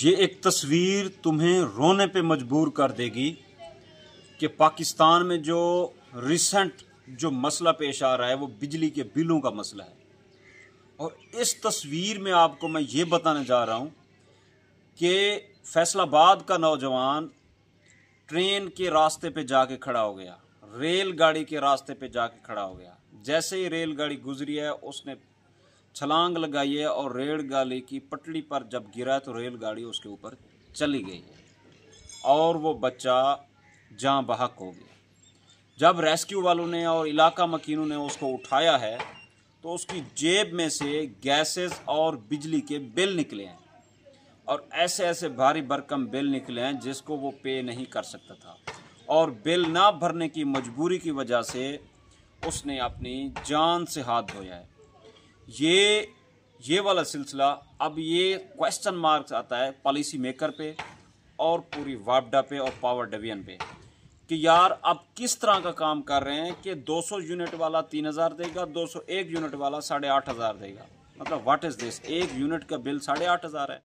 ये एक तस्वीर तुम्हें रोने पे मजबूर कर देगी कि पाकिस्तान में जो रिसेंट जो मसला पेश आ रहा है वो बिजली के बिलों का मसला है और इस तस्वीर में आपको मैं ये बताने जा रहा हूँ कि फैसलाबाद का नौजवान ट्रेन के रास्ते पे जाके खड़ा हो गया रेलगाड़ी के रास्ते पे जाके खड़ा हो गया जैसे ही रेलगाड़ी गुजरी है उसने छलांग लगाई है और रेलगाड़ी की पटड़ी पर जब गिरा तो रेलगाड़ी उसके ऊपर चली गई और वो बच्चा जहाँ बहक हो गया जब रेस्क्यू वालों ने और इलाका मकीनों ने उसको उठाया है तो उसकी जेब में से गैसेस और बिजली के बिल निकले हैं और ऐसे ऐसे भारी भरकम बिल निकले हैं जिसको वो पे नहीं कर सकता था और बिल ना भरने की मजबूरी की वजह से उसने अपनी जान से हाथ धोया है ये ये वाला सिलसिला अब ये क्वेश्चन मार्क्स आता है पॉलिसी मेकर पे और पूरी वापडा पे और पावर डिवीजन पे कि यार अब किस तरह का काम कर रहे हैं कि 200 यूनिट वाला 3000 देगा 201 यूनिट वाला साढ़े आठ हज़ार देगा मतलब व्हाट इज़ दिस एक यूनिट का बिल साढ़े आठ हज़ार है